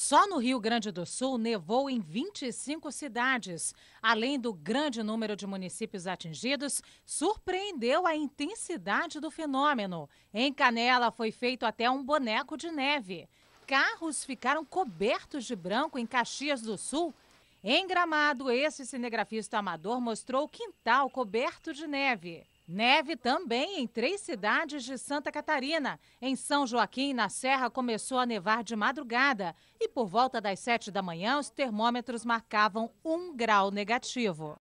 Só no Rio Grande do Sul nevou em 25 cidades. Além do grande número de municípios atingidos, surpreendeu a intensidade do fenômeno. Em Canela foi feito até um boneco de neve. Carros ficaram cobertos de branco em Caxias do Sul. Em Gramado, esse cinegrafista amador mostrou o quintal coberto de neve. Neve também em três cidades de Santa Catarina. Em São Joaquim, na Serra, começou a nevar de madrugada e por volta das sete da manhã os termômetros marcavam um grau negativo.